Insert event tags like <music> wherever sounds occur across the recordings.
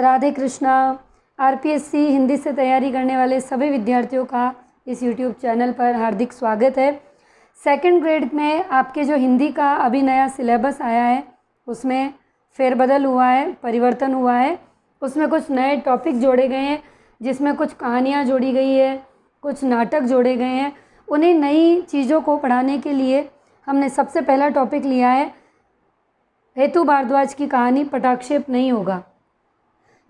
Radhe Krishna RPSC Hindi से तैयारी करने वाले सभी विद्यार्थियों का इस यूट्यूब चैनल पर हार्दिक स्वागत है सेकंड ग्रेड में आपके जो हिंदी का अभी नया सिलेबस आया है उसमें फेरबदल हुआ है परिवर्तन हुआ है उसमें कुछ नए टॉपिक जोड़े गए हैं जिसमें कुछ कहानियाँ जोड़ी गई है कुछ नाटक जोड़े गए हैं उन्हीं नई चीज़ों को पढ़ाने के लिए हमने सबसे पहला टॉपिक लिया है हेतु भारद्वाज की कहानी पटाक्षेप नहीं होगा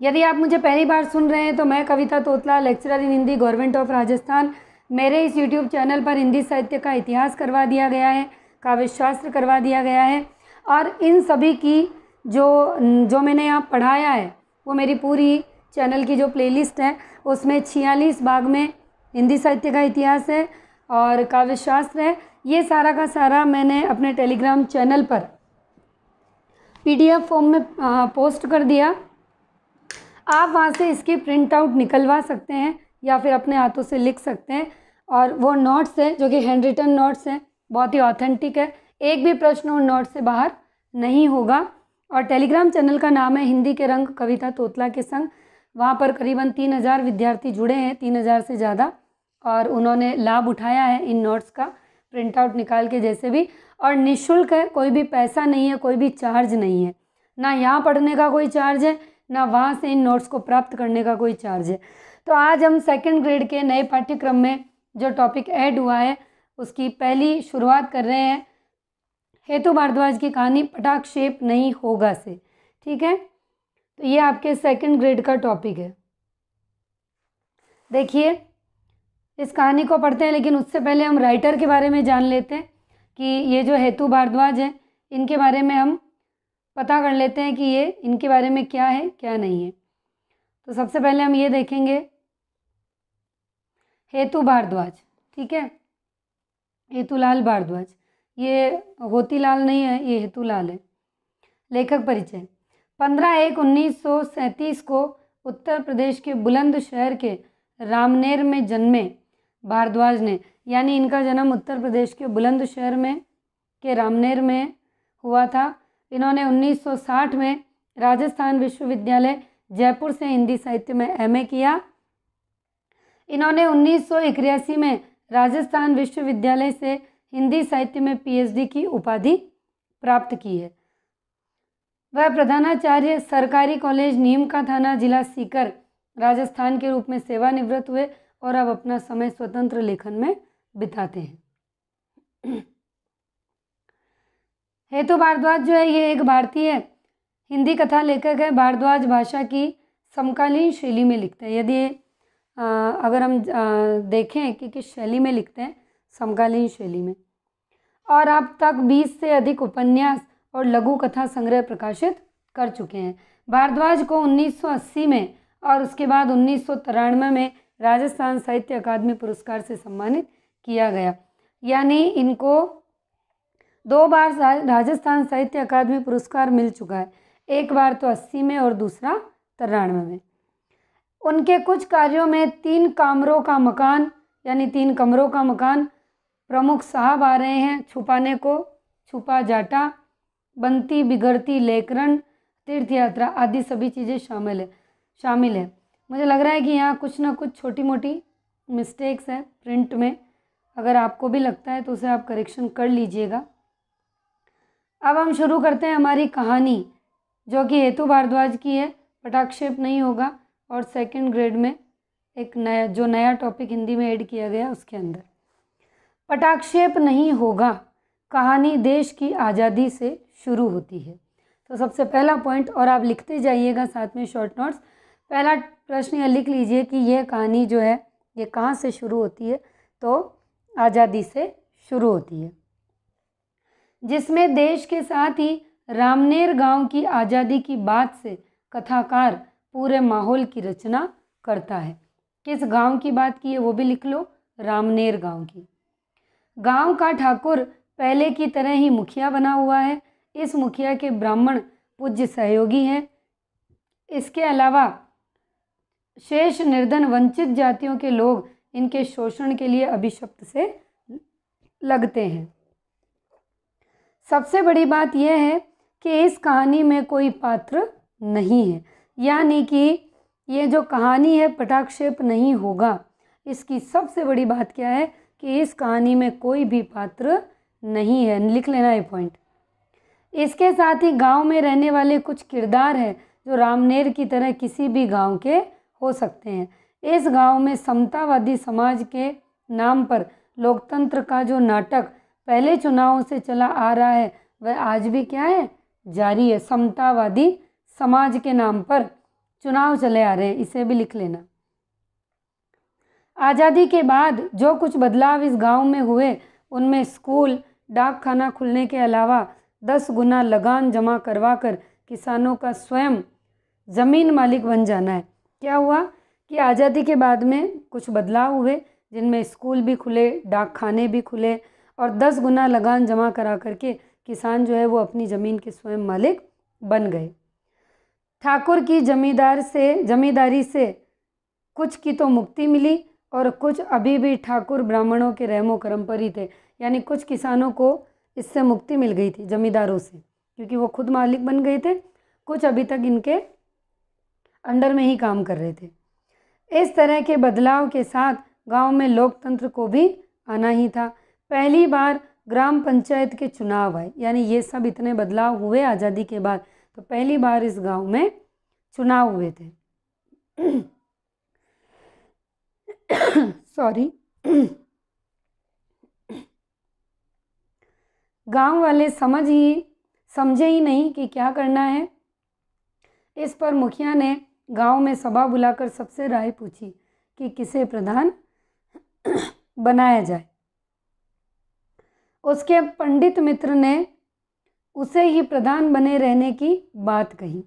यदि आप मुझे पहली बार सुन रहे हैं तो मैं Kavita Totla lecturer in Hindi government of Rajasthan मेरे इस यूट्यूब चैनल पर हिंदी साहित्य का इतिहास करवा दिया गया है काव्य शास्त्र करवा दिया गया है और इन सभी की जो जो मैंने यहाँ पढ़ाया है वो मेरी पूरी चैनल की जो प्लेलिस्ट है उसमें छियालीस भाग में हिंदी साहित्य का इतिहास है और काव्य शास्त्र है ये सारा का सारा मैंने अपने टेलीग्राम चैनल पर पीडीएफ फॉर्म में पोस्ट कर दिया आप वहाँ से इसकी प्रिंट आउट निकलवा सकते हैं या फिर अपने हाथों से लिख सकते हैं और वो नोट्स हैं जो कि हैंड रिटन नोट्स हैं बहुत ही ऑथेंटिक है एक भी प्रश्न उन नोट से बाहर नहीं होगा और टेलीग्राम चैनल का नाम है हिंदी के रंग कविता तोतला के संग वहाँ पर करीबन तीन हज़ार विद्यार्थी जुड़े हैं तीन हज़ार से ज़्यादा और उन्होंने लाभ उठाया है इन नोट्स का प्रिंट आउट निकाल के जैसे भी और निःशुल्क है कोई भी पैसा नहीं है कोई भी चार्ज नहीं है ना यहाँ पढ़ने का कोई चार्ज है ना वहाँ से इन नोट्स को प्राप्त करने का कोई चार्ज है तो आज हम सेकेंड ग्रेड के नए पाठ्यक्रम में जो टॉपिक ऐड हुआ है उसकी पहली शुरुआत कर रहे हैं हेतु भारद्वाज की कहानी पटाख शेप नहीं होगा से ठीक है तो ये आपके सेकंड ग्रेड का टॉपिक है देखिए इस कहानी को पढ़ते हैं लेकिन उससे पहले हम राइटर के बारे में जान लेते हैं कि ये जो हेतु भारद्वाज हैं इनके बारे में हम पता कर लेते हैं कि ये इनके बारे में क्या है क्या नहीं है तो सबसे पहले हम ये देखेंगे हेतु भारद्वाज ठीक है हेतुलाल भारद्वाज ये होतीलाल नहीं है ये हेतुलाल है लेखक परिचय पंद्रह एक उन्नीस सौ सैंतीस को उत्तर प्रदेश के बुलंदशहर के रामनेर में जन्मे भारद्वाज ने यानी इनका जन्म उत्तर प्रदेश के बुलंदशहर में के रामनेर में हुआ था इन्होंने 1960 में राजस्थान विश्वविद्यालय जयपुर से हिंदी साहित्य में एमए किया इन्होंने उन्नीस में राजस्थान विश्वविद्यालय से हिंदी साहित्य में पीएचडी की उपाधि प्राप्त की है वह प्रधानाचार्य सरकारी कॉलेज नीम का थाना जिला सीकर राजस्थान के रूप में सेवानिवृत्त हुए और अब अपना समय स्वतंत्र लेखन में बिताते हैं हेतु तो भारद्वाज जो है ये एक भारतीय हिंदी कथा लेखक है भारद्वाज भाषा की समकालीन शैली में लिखते हैं यदि अगर हम देखें कि किस शैली में लिखते हैं समकालीन शैली में और अब तक 20 से अधिक उपन्यास और लघु कथा संग्रह प्रकाशित कर चुके हैं भारद्वाज को 1980 में और उसके बाद उन्नीस में राजस्थान साहित्य अकादमी पुरस्कार से सम्मानित किया गया यानी इनको दो बार राजस्थान साहित्य अकादमी पुरस्कार मिल चुका है एक बार तो अस्सी में और दूसरा तिरानवे में उनके कुछ कार्यों में तीन कमरों का मकान यानी तीन कमरों का मकान प्रमुख साहब आ रहे हैं छुपाने को छुपा जाटा बनती बिगड़ती लेकरण तीर्थ यात्रा आदि सभी चीज़ें शामिल है शामिल है मुझे लग रहा है कि यहाँ कुछ ना कुछ छोटी मोटी मिस्टेक्स हैं प्रिंट में अगर आपको भी लगता है तो उसे आप करेक्शन कर लीजिएगा अब हम शुरू करते हैं हमारी कहानी जो कि हेतु भारद्वाज की है पटाक्षेप नहीं होगा और सेकंड ग्रेड में एक नया जो नया टॉपिक हिंदी में ऐड किया गया उसके अंदर पटाक्षेप नहीं होगा कहानी देश की आज़ादी से शुरू होती है तो सबसे पहला पॉइंट और आप लिखते जाइएगा साथ में शॉर्ट नोट्स पहला प्रश्न यह लिख लीजिए कि यह कहानी जो है ये कहाँ से शुरू होती है तो आज़ादी से शुरू होती है जिसमें देश के साथ ही रामनेर गांव की आज़ादी की बात से कथाकार पूरे माहौल की रचना करता है किस गांव की बात की है वो भी लिख लो रामनेर गांव की गांव का ठाकुर पहले की तरह ही मुखिया बना हुआ है इस मुखिया के ब्राह्मण पूज्य सहयोगी हैं इसके अलावा शेष निर्धन वंचित जातियों के लोग इनके शोषण के लिए अभिशप्त से लगते हैं सबसे बड़ी बात यह है कि इस कहानी में कोई पात्र नहीं है यानी कि ये जो कहानी है पटाक्षेप नहीं होगा इसकी सबसे बड़ी बात क्या है कि इस कहानी में कोई भी पात्र नहीं है लिख लेना ये पॉइंट इसके साथ ही गांव में रहने वाले कुछ किरदार हैं जो रामनेर की तरह किसी भी गांव के हो सकते हैं इस गांव में समतावादी समाज के नाम पर लोकतंत्र का जो नाटक पहले चुनावों से चला आ रहा है वह आज भी क्या है जारी है समतावादी समाज के नाम पर चुनाव चले आ रहे हैं इसे भी लिख लेना आज़ादी के बाद जो कुछ बदलाव इस गांव में हुए उनमें स्कूल डाक खाना खुलने के अलावा दस गुना लगान जमा करवा कर किसानों का स्वयं ज़मीन मालिक बन जाना है क्या हुआ कि आज़ादी के बाद में कुछ बदलाव हुए जिनमें स्कूल भी खुले डाक खाने भी खुले और दस गुना लगान जमा करा करके किसान जो है वो अपनी ज़मीन के स्वयं मालिक बन गए ठाकुर की जमींदार से जमींदारी से कुछ की तो मुक्ति मिली और कुछ अभी भी ठाकुर ब्राह्मणों के रहमो करम पर ही थे यानी कुछ किसानों को इससे मुक्ति मिल गई थी जमींदारों से क्योंकि वो खुद मालिक बन गए थे कुछ अभी तक इनके अंडर में ही काम कर रहे थे इस तरह के बदलाव के साथ गांव में लोकतंत्र को भी आना ही था पहली बार ग्राम पंचायत के चुनाव आए यानी ये सब इतने बदलाव हुए आज़ादी के बाद तो पहली बार इस गांव में चुनाव हुए थे सॉरी गांव वाले समझ ही समझे ही नहीं कि क्या करना है इस पर मुखिया ने गांव में सभा बुलाकर सबसे राय पूछी कि किसे प्रधान बनाया जाए उसके पंडित मित्र ने उसे ही प्रधान बने रहने की बात कही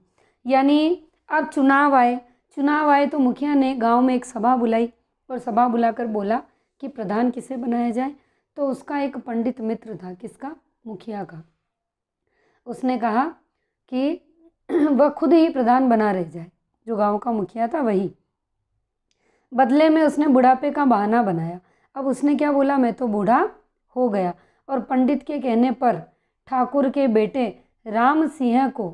यानी अब चुनाव आए चुनाव आए तो मुखिया ने गांव में एक सभा बुलाई और सभा बुलाकर बोला कि प्रधान किसे बनाया जाए तो उसका एक पंडित मित्र था किसका मुखिया का उसने कहा कि <clears throat> वह खुद ही प्रधान बना रह जाए जो गांव का मुखिया था वही बदले में उसने बुढ़ापे का बहाना बनाया अब उसने क्या बोला मैं तो बूढ़ा हो गया और पंडित के कहने पर ठाकुर के बेटे राम सिंह को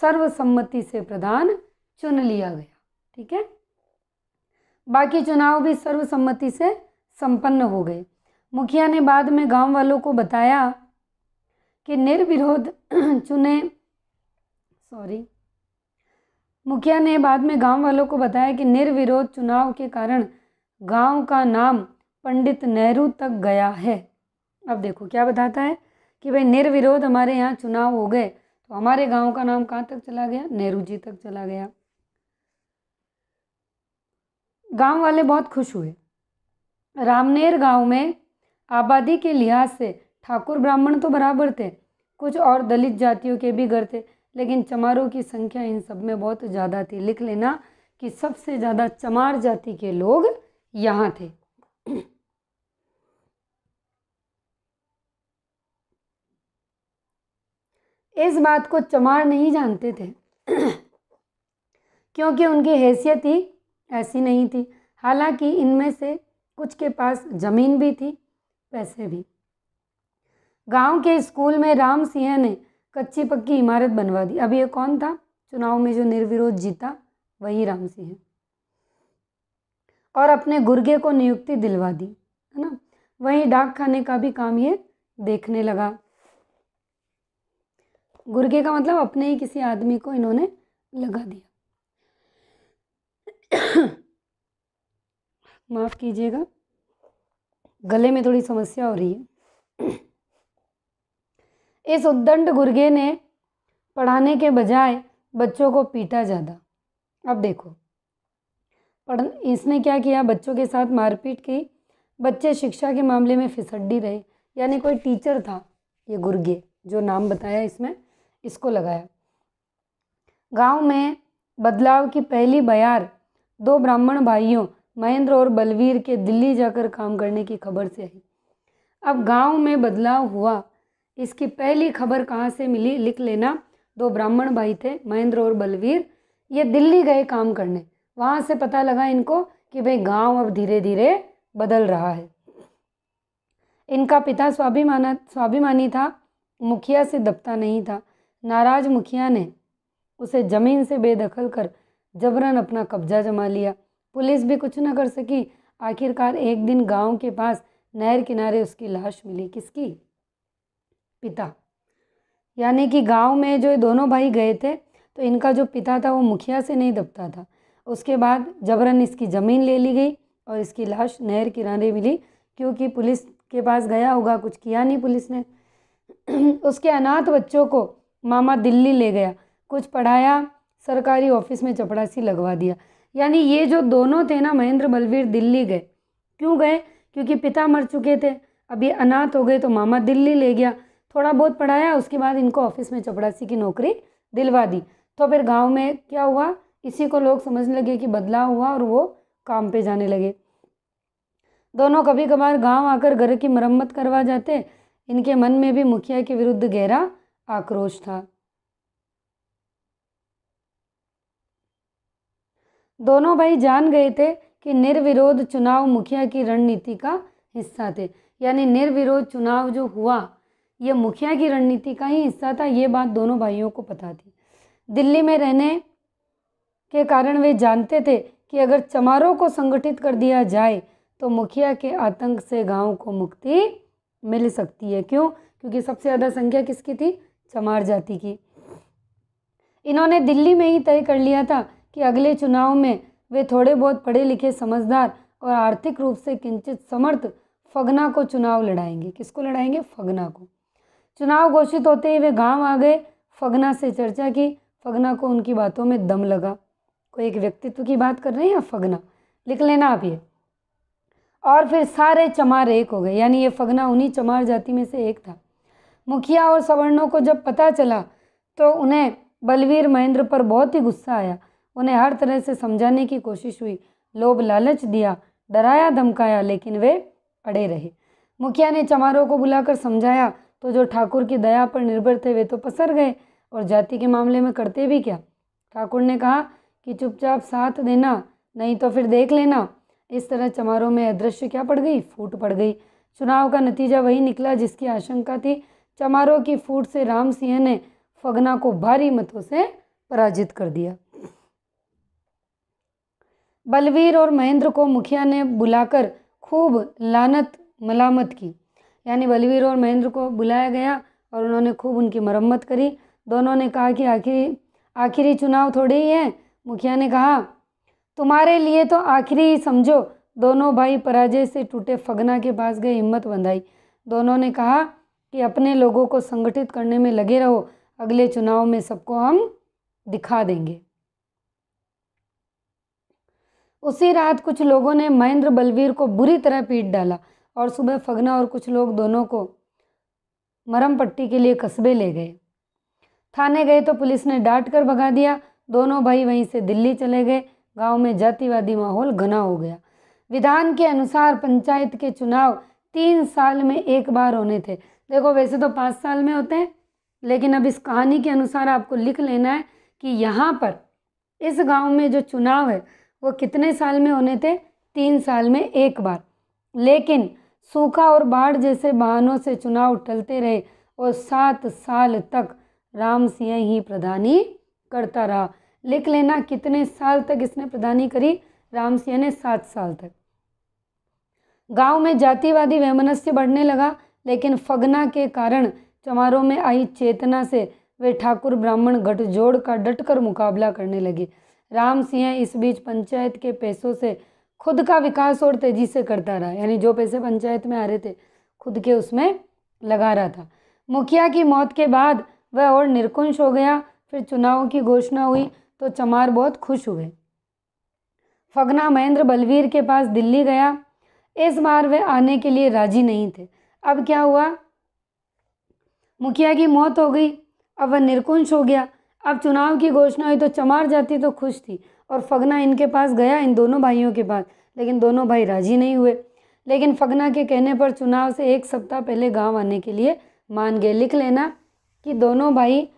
सर्वसम्मति से प्रधान चुन लिया गया ठीक है बाकी चुनाव भी सर्वसम्मति से संपन्न हो गए मुखिया ने बाद में गांव वालों को बताया कि निर्विरोध <clears throat> चुने सॉरी मुखिया ने बाद में गांव वालों को बताया कि निर्विरोध चुनाव के कारण गांव का नाम पंडित नेहरू तक गया है अब देखो क्या बताता है कि भाई निर्विरोध हमारे यहाँ चुनाव हो गए तो हमारे गांव का नाम कहाँ तक चला गया नेहरू जी तक चला गया गांव वाले बहुत खुश हुए रामनेर गांव में आबादी के लिहाज से ठाकुर ब्राह्मण तो बराबर थे कुछ और दलित जातियों के भी घर थे लेकिन चमारों की संख्या इन सब में बहुत ज़्यादा थी लिख लेना कि सबसे ज़्यादा चमार जाति के लोग यहाँ थे इस बात को चमार नहीं जानते थे <clears throat> क्योंकि उनकी हैसियत ही ऐसी नहीं थी हालांकि इनमें से कुछ के पास ज़मीन भी थी पैसे भी गांव के स्कूल में राम सिंह ने कच्ची पक्की इमारत बनवा दी अब ये कौन था चुनाव में जो निर्विरोध जीता वही राम सिंह और अपने गुर्गे को नियुक्ति दिलवा दी है ना वहीं डाक खाने का भी काम ये देखने लगा गुर्गे का मतलब अपने ही किसी आदमी को इन्होंने लगा दिया माफ़ कीजिएगा गले में थोड़ी समस्या हो रही है इस उद्दंड गुर्गे ने पढ़ाने के बजाय बच्चों को पीटा ज़्यादा अब देखो पढ़ इसने क्या किया बच्चों के साथ मारपीट की बच्चे शिक्षा के मामले में फिसड्डी रहे यानी कोई टीचर था ये गुर्गे जो नाम बताया इसमें इसको लगाया गांव में बदलाव की पहली बयार दो ब्राह्मण भाइयों महेंद्र और बलवीर के दिल्ली जाकर काम करने की खबर से आई अब गांव में बदलाव हुआ इसकी पहली खबर कहाँ से मिली लिख लेना दो ब्राह्मण भाई थे महेंद्र और बलवीर ये दिल्ली गए काम करने वहाँ से पता लगा इनको कि भाई गांव अब धीरे धीरे बदल रहा है इनका पिता स्वाभिमाना स्वाभिमानी था मुखिया से दबता नहीं था नाराज मुखिया ने उसे ज़मीन से बेदखल कर जबरन अपना कब्जा जमा लिया पुलिस भी कुछ न कर सकी आखिरकार एक दिन गांव के पास नहर किनारे उसकी लाश मिली किसकी पिता यानी कि गांव में जो दोनों भाई गए थे तो इनका जो पिता था वो मुखिया से नहीं दबता था उसके बाद जबरन इसकी ज़मीन ले ली गई और इसकी लाश नहर किनारे मिली क्योंकि पुलिस के पास गया होगा कुछ किया नहीं पुलिस ने <clears throat> उसके अनाथ बच्चों को मामा दिल्ली ले गया कुछ पढ़ाया सरकारी ऑफिस में चपड़ासी लगवा दिया यानी ये जो दोनों थे ना महेंद्र बलवीर दिल्ली गए क्यों गए क्योंकि पिता मर चुके थे अब ये अनाथ हो गए तो मामा दिल्ली ले गया थोड़ा बहुत पढ़ाया उसके बाद इनको ऑफिस में चपड़ासी की नौकरी दिलवा दी तो फिर गांव में क्या हुआ इसी को लोग समझने लगे कि बदलाव हुआ और वो काम पे जाने लगे दोनों कभी कभार गांव आकर घर की मरम्मत करवा जाते इनके मन में भी मुखिया के विरुद्ध गहरा आक्रोश था दोनों भाई जान गए थे कि निर्विरोध चुनाव मुखिया की रणनीति का हिस्सा थे यानी निर्विरोध चुनाव जो हुआ ये मुखिया की रणनीति का ही हिस्सा था ये बात दोनों भाइयों को पता थी दिल्ली में रहने के कारण वे जानते थे कि अगर चमारों को संगठित कर दिया जाए तो मुखिया के आतंक से गांव को मुक्ति मिल सकती है क्यों क्योंकि सबसे ज़्यादा संख्या किसकी थी चमार जाति की इन्होंने दिल्ली में ही तय कर लिया था कि अगले चुनाव में वे थोड़े बहुत पढ़े लिखे समझदार और आर्थिक रूप से किंचित समर्थ फगना को चुनाव लड़ाएंगे किसको लड़ाएंगे फगना को चुनाव घोषित होते ही वे गांव आ गए फगना से चर्चा की फगना को उनकी बातों में दम लगा कोई एक व्यक्तित्व की बात कर रहे हैं या फगना लिख लेना आप ये और फिर सारे चमार एक हो गए यानी ये फगना उन्हीं चमार जाति में से एक था मुखिया और सवर्णों को जब पता चला तो उन्हें बलवीर महेंद्र पर बहुत ही गुस्सा आया उन्हें हर तरह से समझाने की कोशिश हुई लोभ लालच दिया डराया धमकाया लेकिन वे अड़े रहे मुखिया ने चमारों को बुलाकर समझाया तो जो ठाकुर की दया पर निर्भर थे वे तो पसर गए और जाति के मामले में करते भी क्या ठाकुर ने कहा कि चुपचाप साथ देना नहीं तो फिर देख लेना इस तरह चमारों में अदृश्य क्या पड़ गई फूट पड़ गई चुनाव का नतीजा वही निकला जिसकी आशंका थी चमारों की फूट से राम सिंह ने फगना को भारी मतों से पराजित कर दिया बलवीर और महेंद्र को मुखिया ने बुलाकर खूब लानत मलामत की यानी बलवीर और महेंद्र को बुलाया गया और उन्होंने खूब उनकी मरम्मत करी दोनों ने कहा कि आखिरी आखिरी चुनाव थोड़े ही है मुखिया ने कहा तुम्हारे लिए तो आखिरी ही समझो दोनों भाई पराजय से टूटे फगना के पास गए हिम्मत बंधाई दोनों ने कहा कि अपने लोगों को संगठित करने में लगे रहो अगले चुनाव में सबको हम दिखा देंगे उसी रात कुछ लोगों ने महेंद्र बलवीर को बुरी तरह पीट डाला और सुबह फगना और कुछ लोग दोनों को मरम पट्टी के लिए कस्बे ले गए थाने गए तो पुलिस ने डांट कर भगा दिया दोनों भाई वहीं से दिल्ली चले गए गांव में जातिवादी माहौल घना हो गया विधान के अनुसार पंचायत के चुनाव तीन साल में एक बार होने थे देखो वैसे तो पाँच साल में होते हैं लेकिन अब इस कहानी के अनुसार आपको लिख लेना है कि यहाँ पर इस गांव में जो चुनाव है वो कितने साल में होने थे तीन साल में एक बार लेकिन सूखा और बाढ़ जैसे बहानों से चुनाव टलते रहे और सात साल तक राम सिंह ही प्रधानी करता रहा लिख लेना कितने साल तक इसने प्रधानी करी राम सिंह ने सात साल तक गांव में जातिवादी वैमनस्य बढ़ने लगा लेकिन फगना के कारण चमारों में आई चेतना से वे ठाकुर ब्राह्मण गठजोड़ का डटकर मुकाबला करने लगे राम सिंह इस बीच पंचायत के पैसों से खुद का विकास और तेजी से करता रहा यानी जो पैसे पंचायत में आ रहे थे खुद के उसमें लगा रहा था मुखिया की मौत के बाद वह और निरकुंश हो गया फिर चुनाव की घोषणा हुई तो चमार बहुत खुश हुए फगना महेंद्र बलवीर के पास दिल्ली गया इस बार वे आने के लिए राजी नहीं थे अब क्या हुआ मुखिया की मौत हो गई अब वह निर्कुंश हो गया अब चुनाव की घोषणा हुई तो चमार जाती तो खुश थी और फगना इनके पास गया इन दोनों भाइयों के पास लेकिन दोनों भाई राजी नहीं हुए लेकिन फगना के कहने पर चुनाव से एक सप्ताह पहले गांव आने के लिए मान गए लिख लेना कि दोनों भाई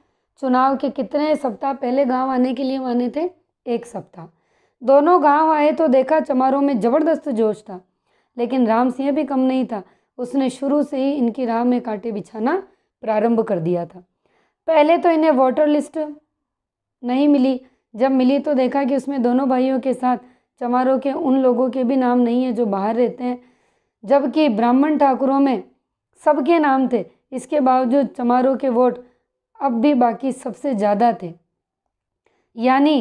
चुनाव के कितने सप्ताह पहले गांव आने के लिए माने थे एक सप्ताह दोनों गांव आए तो देखा चमारों में ज़बरदस्त जोश था लेकिन राम सिंह भी कम नहीं था उसने शुरू से ही इनकी राह में कांटे बिछाना प्रारंभ कर दिया था पहले तो इन्हें वोटर लिस्ट नहीं मिली जब मिली तो देखा कि उसमें दोनों भाइयों के साथ चमारों के उन लोगों के भी नाम नहीं है जो बाहर रहते हैं जबकि ब्राह्मण ठाकुरों में सबके नाम थे इसके बावजूद चमारों के वोट अब भी बाकी सबसे ज़्यादा थे यानी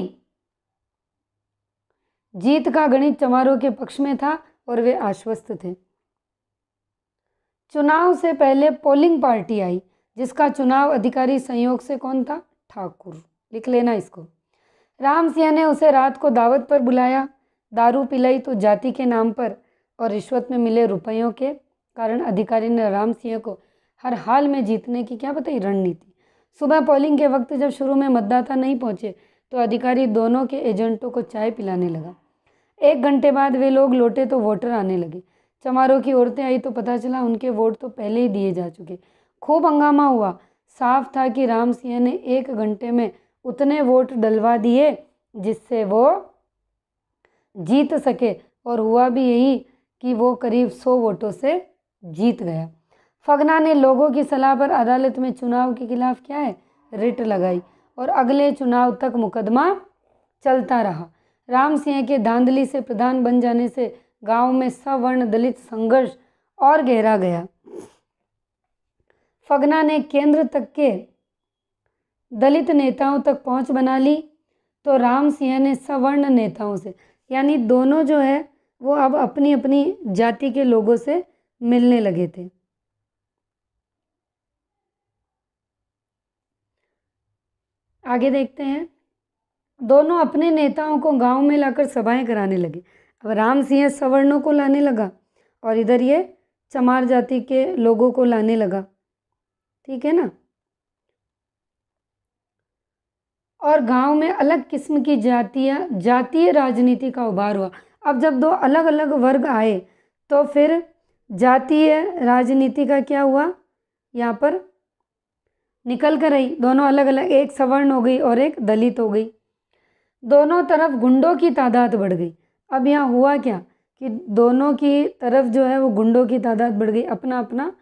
जीत का गणित चमारों के पक्ष में था और वे आश्वस्त थे चुनाव से पहले पोलिंग पार्टी आई जिसका चुनाव अधिकारी संयोग से कौन था ठाकुर लिख लेना इसको राम सिंह ने उसे रात को दावत पर बुलाया दारू पिलाई तो जाति के नाम पर और रिश्वत में मिले रुपयों के कारण अधिकारी ने राम सिंह को हर हाल में जीतने की क्या बताई रणनीति सुबह पोलिंग के वक्त जब शुरू में मतदाता नहीं पहुंचे तो अधिकारी दोनों के एजेंटों को चाय पिलाने लगा एक घंटे बाद वे लोग लौटे तो वोटर आने लगे चमारों की औरतें आई तो पता चला उनके वोट तो पहले ही दिए जा चुके खूब हंगामा हुआ साफ था कि राम सिंह ने एक घंटे में उतने वोट डलवा दिए जिससे वो जीत सके और हुआ भी यही कि वो करीब सौ वोटों से जीत गया फगना ने लोगों की सलाह पर अदालत में चुनाव के खिलाफ क्या है रिट लगाई और अगले चुनाव तक मुकदमा चलता रहा राम सिंह के धांधली से प्रधान बन जाने से गांव में सवर्ण दलित संघर्ष और गहरा गया फगना ने केंद्र तक के दलित नेताओं तक पहुंच बना ली तो राम सिंह ने सवर्ण नेताओं से यानी दोनों जो है वो अब अपनी अपनी जाति के लोगों से मिलने लगे थे आगे देखते हैं दोनों अपने नेताओं को गांव में लाकर सभाएं कराने लगे अब राम सिंह सवर्णों को लाने लगा और इधर ये चमार जाति के लोगों को लाने लगा ठीक है ना और गांव में अलग किस्म की जातीय जातीय राजनीति का उभार हुआ अब जब दो अलग अलग वर्ग आए तो फिर जातीय राजनीति का क्या हुआ यहाँ पर निकल कर आई दोनों अलग अलग एक सवर्ण हो गई और एक दलित हो गई दोनों तरफ गुंडों की तादाद बढ़ गई अब यहाँ हुआ क्या कि दोनों की तरफ जो है वो गुंडों की तादाद बढ़ गई अपना अपना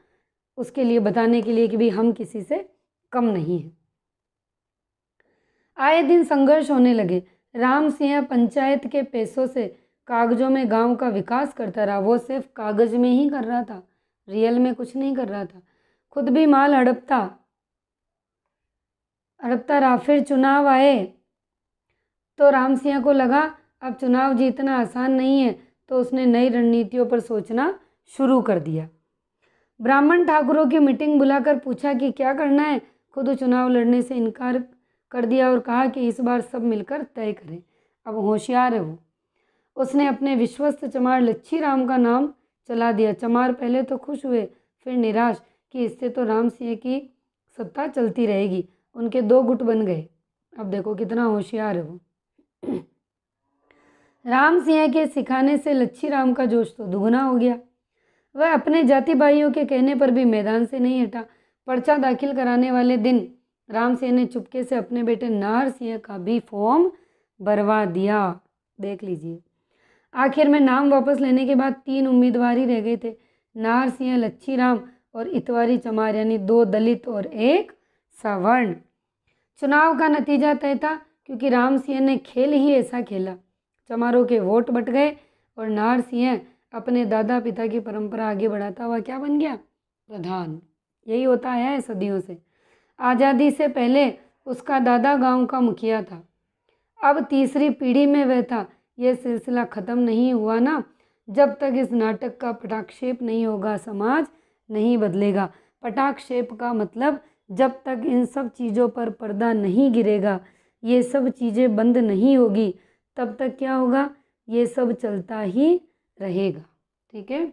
उसके लिए बताने के लिए कि भाई हम किसी से कम नहीं हैं आए दिन संघर्ष होने लगे राम सिंह पंचायत के पैसों से कागजों में गांव का विकास करता रहा वो सिर्फ कागज में ही कर रहा था रियल में कुछ नहीं कर रहा था खुद भी माल हड़पता हड़पता रहा फिर चुनाव आए तो राम सिंह को लगा अब चुनाव जीतना आसान नहीं है तो उसने नई रणनीतियों पर सोचना शुरू कर दिया ब्राह्मण ठाकुरों की मीटिंग बुलाकर पूछा कि क्या करना है खुद चुनाव लड़ने से इनकार कर दिया और कहा कि इस बार सब मिलकर तय करें अब होशियार है वो उसने अपने विश्वस्त चमार लच्छी राम का नाम चला दिया चमार पहले तो खुश हुए फिर निराश कि इससे तो राम सिंह की सत्ता चलती रहेगी उनके दो गुट बन गए अब देखो कितना होशियार है वो राम सिंह के सिखाने से लच्छी राम का जोश तो दुगना हो गया वह अपने जाति भाइयों के कहने पर भी मैदान से नहीं हटा पर्चा दाखिल कराने वाले दिन राम सिंह ने चुपके से अपने बेटे नाहर सिंह का भी फॉर्म भरवा दिया देख लीजिए आखिर में नाम वापस लेने के बाद तीन उम्मीदवार ही रह गए थे नाहर सिंह लच्छी राम और इतवारी चमार यानी दो दलित और एक सवर्ण चुनाव का नतीजा तय था क्योंकि राम सिंह ने खेल ही ऐसा खेला चमारों के वोट बट गए और नार सिंह अपने दादा पिता की परंपरा आगे बढ़ाता हुआ क्या बन गया प्रधान यही होता है सदियों से आज़ादी से पहले उसका दादा गांव का मुखिया था अब तीसरी पीढ़ी में वह था यह सिलसिला ख़त्म नहीं हुआ ना जब तक इस नाटक का पटाक्षेप नहीं होगा समाज नहीं बदलेगा पटाक्षेप का मतलब जब तक इन सब चीज़ों पर पर्दा नहीं गिरेगा ये सब चीज़ें बंद नहीं होगी तब तक क्या होगा ये सब चलता ही रहेगा ठीक है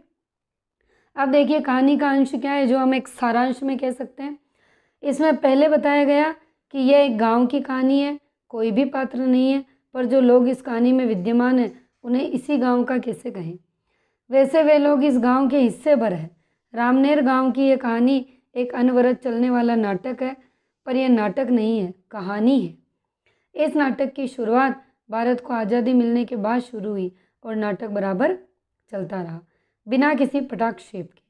अब देखिए कहानी का अंश क्या है जो हम एक सारांश में कह सकते हैं इसमें पहले बताया गया कि यह एक गांव की कहानी है कोई भी पात्र नहीं है पर जो लोग इस कहानी में विद्यमान हैं उन्हें इसी गांव का कैसे कहें वैसे वे लोग इस गांव के हिस्से पर है रामनेर गांव की यह कहानी एक अनवरत चलने वाला नाटक है पर यह नाटक नहीं है कहानी है इस नाटक की शुरुआत भारत को आज़ादी मिलने के बाद शुरू हुई और नाटक बराबर चलता रहा बिना किसी पटाक्षेप के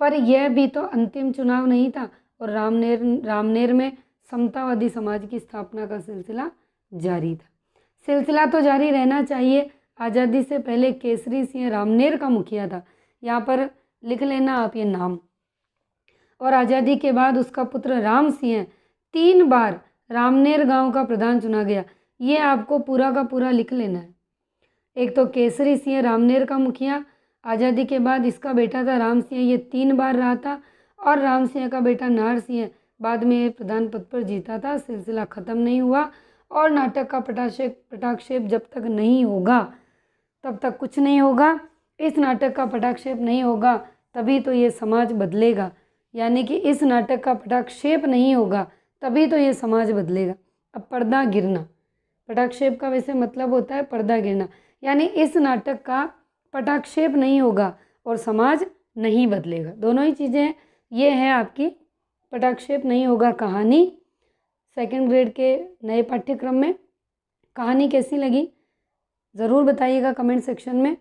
पर यह भी तो अंतिम चुनाव नहीं था और रामनेर रामनेर में समतावादी समाज की स्थापना का सिलसिला जारी था सिलसिला तो जारी रहना चाहिए आज़ादी से पहले केसरी सिंह रामनेर का मुखिया था यहाँ पर लिख लेना आप ये नाम और आज़ादी के बाद उसका पुत्र राम सिंह तीन बार रामनेर गांव का प्रधान चुना गया ये आपको पूरा का पूरा लिख लेना है एक तो केसरी सिंह रामनेर का मुखिया आज़ादी के बाद इसका बेटा था राम सिंह ये तीन बार रहा था और राम सिंह का बेटा नार सिंह बाद में प्रधान पद पर जीता था सिलसिला ख़त्म नहीं हुआ और नाटक का पटाक्षेप पटाक्षेप जब तक नहीं होगा तब तक कुछ नहीं होगा इस नाटक का पटाक्षेप नहीं होगा तभी तो ये समाज बदलेगा यानी कि इस नाटक का पटाक्षेप नहीं होगा तभी तो ये समाज बदलेगा अब पर्दा गिरना पटाक्षेप का वैसे मतलब होता है पर्दा गिरना यानी इस नाटक का पटाक्षेप नहीं होगा और समाज नहीं बदलेगा दोनों ही चीज़ें ये हैं आपकी पटाक्षेप नहीं होगा कहानी सेकेंड ग्रेड के नए पाठ्यक्रम में कहानी कैसी लगी ज़रूर बताइएगा कमेंट सेक्शन में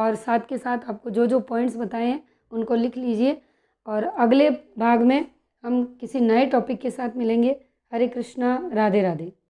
और साथ के साथ आपको जो जो पॉइंट्स बताए हैं उनको लिख लीजिए और अगले भाग में हम किसी नए टॉपिक के साथ मिलेंगे हरे कृष्णा राधे राधे